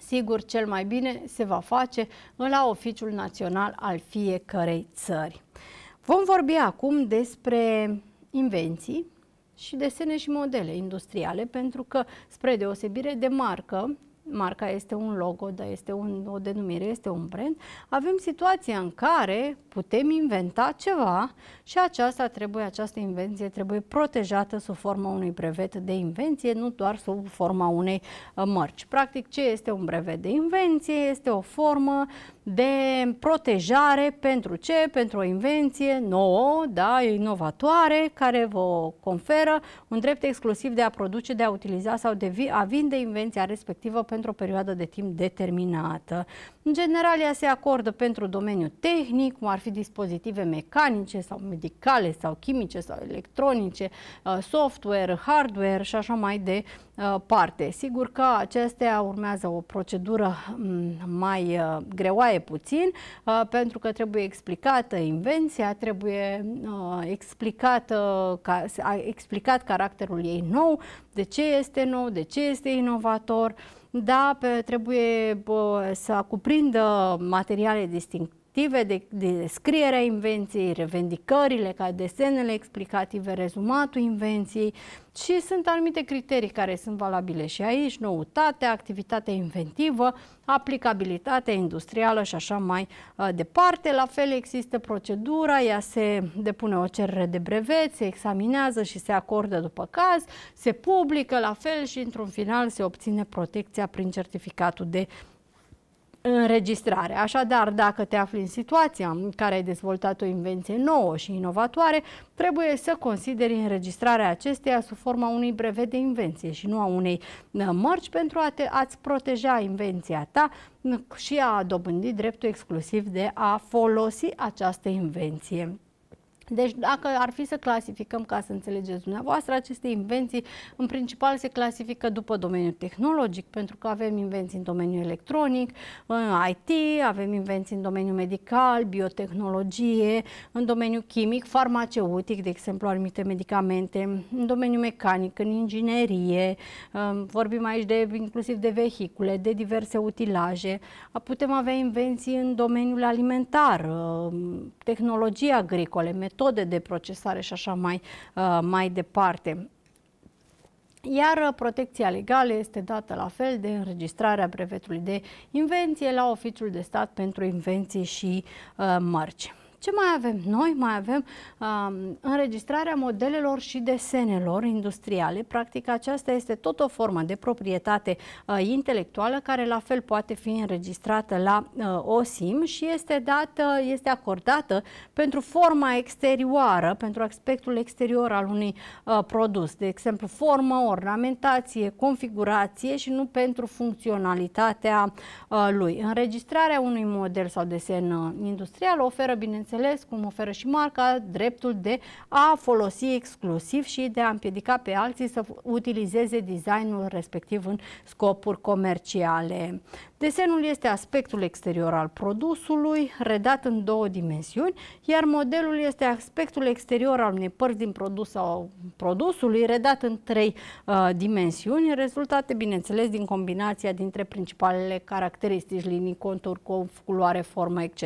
sigur cel mai bine se va face la oficiul național al fiecărei țări. Vom vorbi acum despre invenții și desene și modele industriale, pentru că, spre deosebire de marcă, marca este un logo, dar este un, o denumire, este un brand, avem situația în care putem inventa ceva și aceasta trebuie, această invenție trebuie protejată sub forma unui brevet de invenție, nu doar sub forma unei uh, mărci. Practic, ce este un brevet de invenție? Este o formă de protejare pentru ce? Pentru o invenție nouă, da, inovatoare, care vă conferă un drept exclusiv de a produce, de a utiliza sau de vi a vinde invenția respectivă pentru o perioadă de timp determinată. În general, ea se acordă pentru domeniul tehnic, cum ar fi dispozitive mecanice sau medicale sau chimice sau electronice, uh, software, hardware și așa mai departe Uh, parte. Sigur că acestea urmează o procedură mm, mai uh, greoaie puțin, uh, pentru că trebuie explicată invenția, trebuie explicată, explicat caracterul ei nou, de ce este nou, de ce este inovator, da, trebuie să cuprindă materiale distincte motive de, de descriere a invenției, revendicările ca desenele explicative, rezumatul invenției și sunt anumite criterii care sunt valabile și aici, noutatea, activitatea inventivă, aplicabilitatea industrială și așa mai uh, departe. La fel există procedura, ea se depune o cerere de brevet, se examinează și se acordă după caz, se publică la fel și într-un final se obține protecția prin certificatul de uh, înregistrare. Așadar, dacă te afli în situația în care ai dezvoltat o invenție nouă și inovatoare, trebuie să consideri înregistrarea acesteia sub forma unui brevet de invenție și nu a unei uh, mărci pentru a te, a-ți proteja invenția ta uh, și a dobândi dreptul exclusiv de a folosi această invenție. Deci dacă ar fi să clasificăm, ca să înțelegeți dumneavoastră, aceste invenții în principal se clasifică după domeniul tehnologic, pentru că avem invenții în domeniul electronic, în IT, avem invenții în domeniul medical, biotehnologie, în domeniul chimic, farmaceutic, de exemplu anumite medicamente, în domeniul mecanic, în inginerie, um, vorbim aici de, inclusiv de vehicule, de diverse utilaje, putem avea invenții în domeniul alimentar, um, tehnologie agricole, metode metode de procesare și așa mai, uh, mai departe. Iar uh, protecția legală este dată la fel de înregistrarea brevetului de invenție la Oficiul de Stat pentru Invenții și uh, Mărci. Ce mai avem noi? Mai avem um, înregistrarea modelelor și desenelor industriale. Practic aceasta este tot o formă de proprietate uh, intelectuală care la fel poate fi înregistrată la uh, OSIM și este dată, este acordată pentru forma exterioară, pentru aspectul exterior al unui uh, produs. De exemplu, formă, ornamentație, configurație și nu pentru funcționalitatea uh, lui. Înregistrarea unui model sau desen uh, industrial oferă, bineînțeles, bineînțeles, cum oferă și marca, dreptul de a folosi exclusiv și de a împiedica pe alții să utilizeze designul respectiv în scopuri comerciale. Desenul este aspectul exterior al produsului, redat în două dimensiuni, iar modelul este aspectul exterior al unei părți din produs sau produsului, redat în trei uh, dimensiuni, rezultate, bineînțeles, din combinația dintre principalele caracteristici, linii, contur, culoare, formă, etc.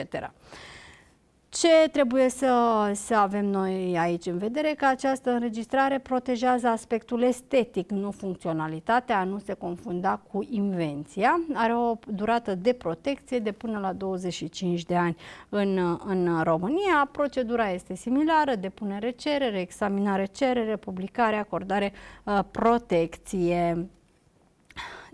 Ce trebuie să, să avem noi aici în vedere? Că această înregistrare protejează aspectul estetic, nu funcționalitatea, nu se confunda cu invenția. Are o durată de protecție de până la 25 de ani în, în România. Procedura este similară, depunere cerere, examinare cerere, publicare, acordare, uh, protecție.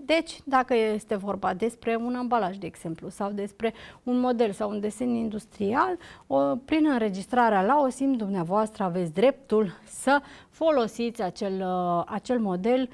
Deci, dacă este vorba despre un ambalaj, de exemplu, sau despre un model sau un desen industrial, o, prin înregistrarea la OSIM, dumneavoastră aveți dreptul să folosiți acel, uh, acel model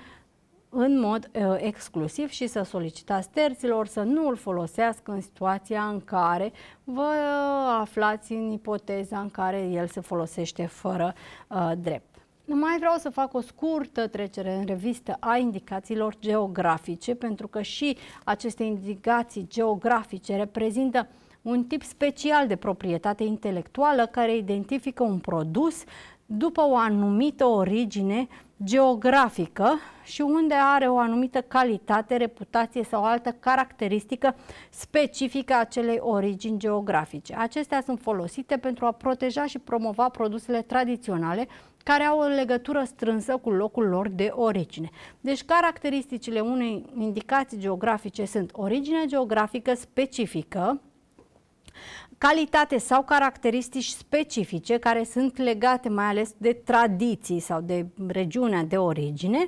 în mod uh, exclusiv și să solicitați terților să nu îl folosească în situația în care vă uh, aflați în ipoteza în care el se folosește fără uh, drept. Mai vreau să fac o scurtă trecere în revistă a indicațiilor geografice, pentru că și aceste indicații geografice reprezintă un tip special de proprietate intelectuală care identifică un produs după o anumită origine geografică și unde are o anumită calitate, reputație sau altă caracteristică specifică acelei origini geografice. Acestea sunt folosite pentru a proteja și promova produsele tradiționale care au o legătură strânsă cu locul lor de origine. Deci caracteristicile unei indicații geografice sunt origine geografică specifică, calitate sau caracteristici specifice care sunt legate mai ales de tradiții sau de regiunea de origine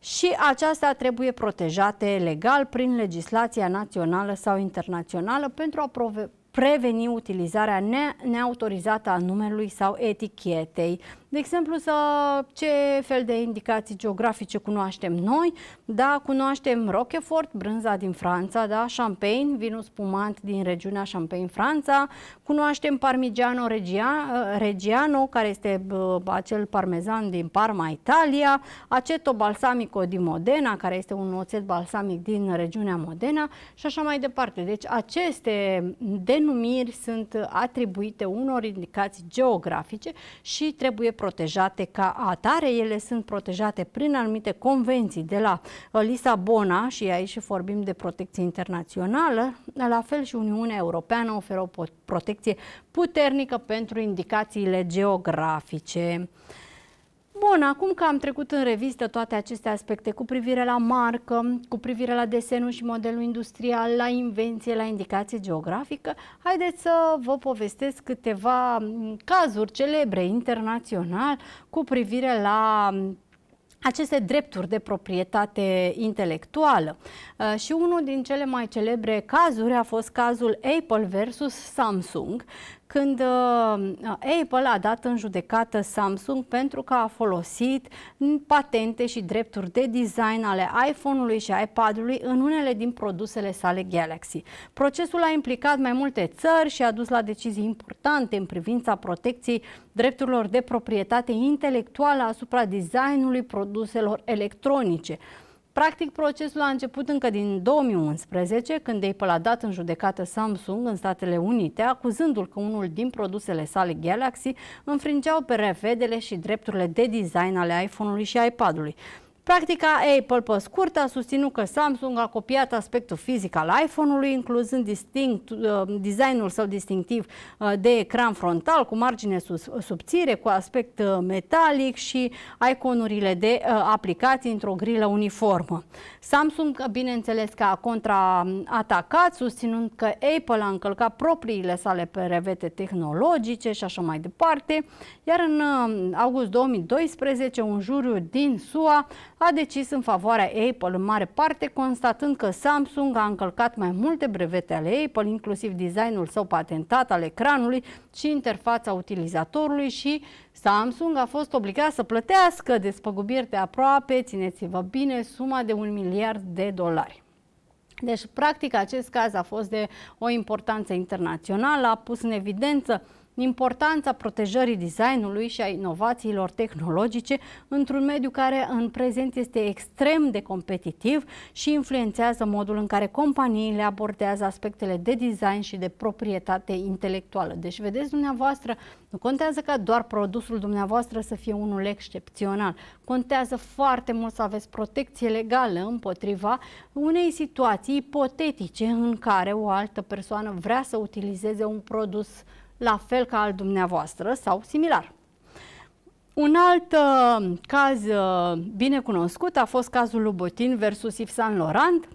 și acestea trebuie protejate legal prin legislația națională sau internațională pentru a preveni utilizarea ne neautorizată a numelui sau etichetei de exemplu, să ce fel de indicații geografice cunoaștem noi, da, cunoaștem Roquefort, brânza din Franța, da, Champagne, vinul spumant din regiunea Champagne, Franța, cunoaștem Parmigiano eh, Reggiano, care este bă, eh, acel parmezan din Parma, Italia, Aceto Balsamico din Modena, care este un oțet balsamic din regiunea Modena și așa mai departe. Deci aceste denumiri sunt atribuite unor indicații geografice și trebuie protejate ca atare, ele sunt protejate prin anumite convenții de la uh, Lisabona și aici vorbim de protecție internațională, la fel și Uniunea Europeană oferă o protecție puternică pentru indicațiile geografice. Bun, acum că am trecut în revistă toate aceste aspecte cu privire la marcă, cu privire la desenul și modelul industrial, la invenție, la indicație geografică, haideți să vă povestesc câteva mm, cazuri celebre internațional cu privire la mm, aceste drepturi de proprietate intelectuală. Uh, și unul din cele mai celebre cazuri a fost cazul Apple versus Samsung, când uh, Apple a dat în judecată Samsung pentru că a folosit patente și drepturi de design ale iPhone-ului și iPad-ului în unele din produsele sale Galaxy. Procesul a implicat mai multe țări și a dus la decizii importante în privința protecției drepturilor de proprietate intelectuală asupra designului produselor electronice. Practic, procesul a început încă din 2011, când Apple a dat în judecată Samsung în Statele Unite, acuzându-l că unul din produsele sale Galaxy înfringeau pe revedele și drepturile de design ale iPhone-ului și iPad-ului. Practica Apple pe scurt a susținut că Samsung a copiat aspectul fizic al iPhone-ului, incluzând distinct, uh, designul său distinctiv uh, de ecran frontal cu margine sus, subțire, cu aspect uh, metalic și iconurile de uh, aplicații într-o grilă uniformă. Samsung, bineînțeles că a contraatacat, susținând că Apple a încălcat propriile sale revete tehnologice și așa mai departe, iar în uh, august 2012 un juriu din SUA a decis în favoarea Apple în mare parte, constatând că Samsung a încălcat mai multe brevete ale Apple, inclusiv designul său patentat al ecranului și interfața utilizatorului și Samsung a fost obligat să plătească despăgubiri de aproape, țineți-vă bine, suma de un miliard de dolari. Deci, practic, acest caz a fost de o importanță internațională, a pus în evidență importanța protejării designului și a inovațiilor tehnologice într-un mediu care în prezent este extrem de competitiv și influențează modul în care companiile abordează aspectele de design și de proprietate intelectuală. Deci, vedeți dumneavoastră, nu contează ca doar produsul dumneavoastră să fie unul excepțional. Contează foarte mult să aveți protecție legală împotriva unei situații ipotetice în care o altă persoană vrea să utilizeze un produs uh, la fel ca al dumneavoastră sau similar. Un alt uh, caz uh, bine cunoscut a fost cazul Lubotin versus Yves Saint Laurent,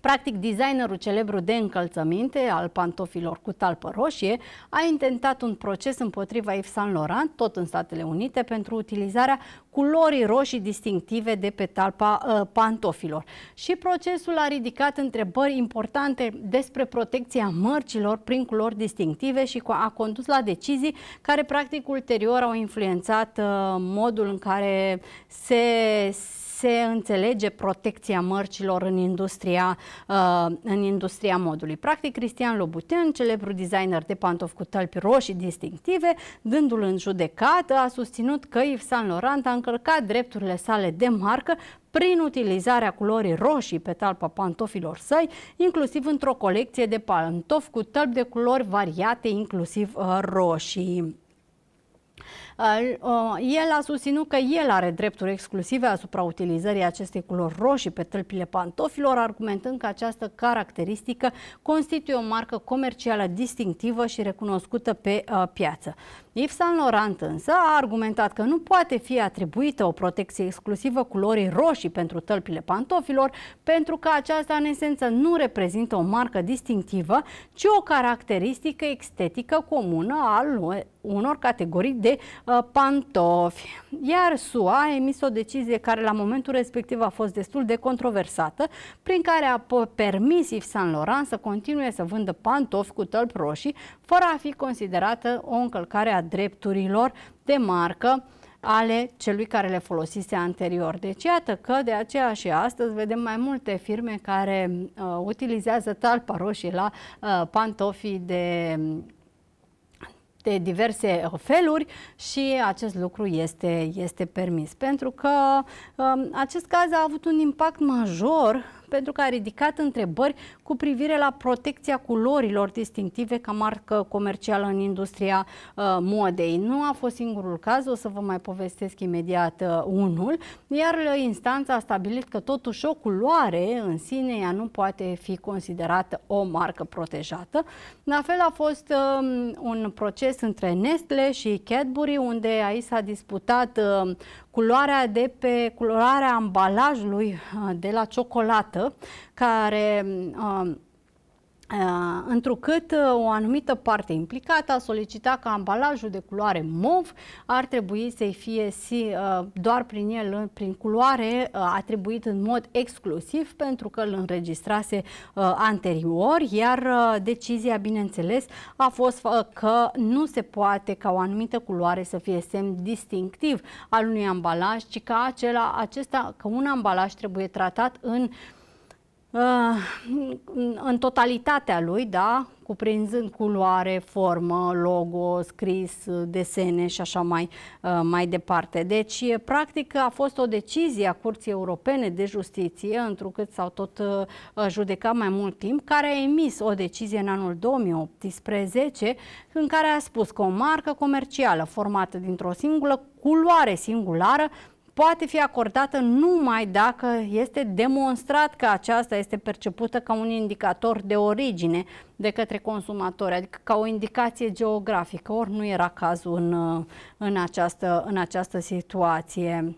Practic, designerul celebru de încălțăminte al pantofilor cu talpă roșie a intentat un proces împotriva Yves Saint Laurent, tot în Statele Unite, pentru utilizarea culorii roșii distinctive de pe talpa uh, pantofilor. Și procesul a ridicat întrebări importante despre protecția mărcilor prin culori distinctive și a condus la decizii care, practic, ulterior au influențat uh, modul în care se se înțelege protecția mărcilor în industria, uh, în industria modului. Practic, Cristian Lobuten, celebru designer de pantofi cu tălpi roșii distinctive, dându-l în judecată, a susținut că Yves Saint Laurent a încălcat drepturile sale de marcă prin utilizarea culorii roșii pe talpa pantofilor săi, inclusiv într-o colecție de pantofi cu tălpi de culori variate, inclusiv uh, roșii. El a susținut că el are drepturi exclusive asupra utilizării acestei culori roșii pe tălpile pantofilor, argumentând că această caracteristică constituie o marcă comercială distinctivă și recunoscută pe uh, piață. Yves Saint Laurent însă a argumentat că nu poate fi atribuită o protecție exclusivă culorii roșii pentru tălpile pantofilor, pentru că aceasta în esență nu reprezintă o marcă distinctivă, ci o caracteristică estetică comună a unor categorii de uh, Uh, pantofi. Iar SUA a emis o decizie care la momentul respectiv a fost destul de controversată, prin care a permis Yves Saint Laurent să continue să vândă pantofi cu tălpi roșii, fără a fi considerată o încălcare a drepturilor de marcă ale celui care le folosise anterior. Deci iată că de aceea și astăzi vedem mai multe firme care uh, utilizează talpa roșie la uh, pantofii de de diverse feluri și acest lucru este, este permis. Pentru că um, acest caz a avut un impact major pentru că a ridicat întrebări cu privire la protecția culorilor distinctive ca marcă comercială în industria uh, modei. Nu a fost singurul caz, o să vă mai povestesc imediat uh, unul, iar uh, instanța a stabilit că totuși o culoare în sine ea nu poate fi considerată o marcă protejată. La fel a fost uh, un proces între Nestle și Cadbury, unde aici s-a disputat uh, culoarea de pe culoarea ambalajului uh, de la ciocolată, care uh, Uh, întrucât uh, o anumită parte implicată a solicitat ca ambalajul de culoare mov ar trebui să-i fie uh, doar prin el, prin culoare atribuit în mod exclusiv pentru că îl înregistrase anterior, iar decizia, bineînțeles, a fost că nu se poate ca o anumită culoare să fie semn distinctiv al unui ambalaj, ci că acela, acesta, că un ambalaj trebuie tratat în uh, Ah, în totalitatea lui, da, cuprinzând culoare, formă, logo, scris, desene și așa mai, ah, mai departe. Deci, practic, a fost o decizie a Curții Europene de Justiție, întrucât s-au tot ah, judecat mai mult timp, care a emis o decizie în anul 2018 în care a spus că o marcă comercială formată dintr-o singură culoare singulară poate fi acordată numai dacă este demonstrat că aceasta este percepută ca un indicator de origine de către consumatori, adică ca o indicație geografică, ori nu era cazul în, uh, în, această, în această situație.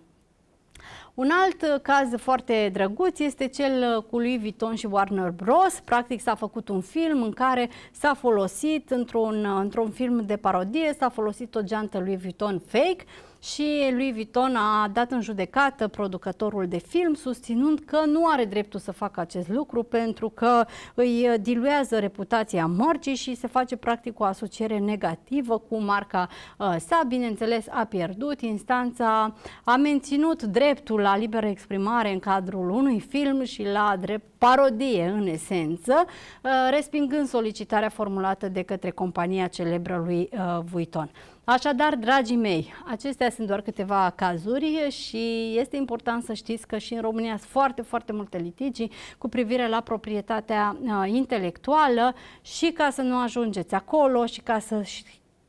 Un alt uh, caz foarte drăguț este cel uh, cu lui Vuitton și Warner Bros. Practic s-a făcut un film în care s-a folosit într-un într, -un, film de parodie, s-a folosit o geantă lui Vuitton fake și lui Viton a dat în judecată producătorul de film susținând că nu are dreptul să facă acest lucru pentru că îi diluează reputația mărcii și se face practic o asociere negativă cu marca uh, sa. Bineînțeles, a pierdut instanța, a menținut dreptul la liberă exprimare în cadrul unui film și la drept parodie în esență, uh, respingând solicitarea formulată de către compania celebră lui uh, Vuitton. Așadar, dragii mei, acestea sunt doar câteva cazuri și este important să știți că și în România sunt foarte, foarte multe litigii cu privire la proprietatea uh, intelectuală și ca să nu ajungeți acolo și ca să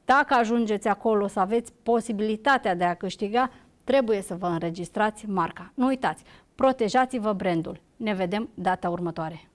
dacă ajungeți acolo să aveți posibilitatea de a câștiga, trebuie să vă înregistrați marca. Nu uitați, protejați-vă brandul. Ne vedem data următoare.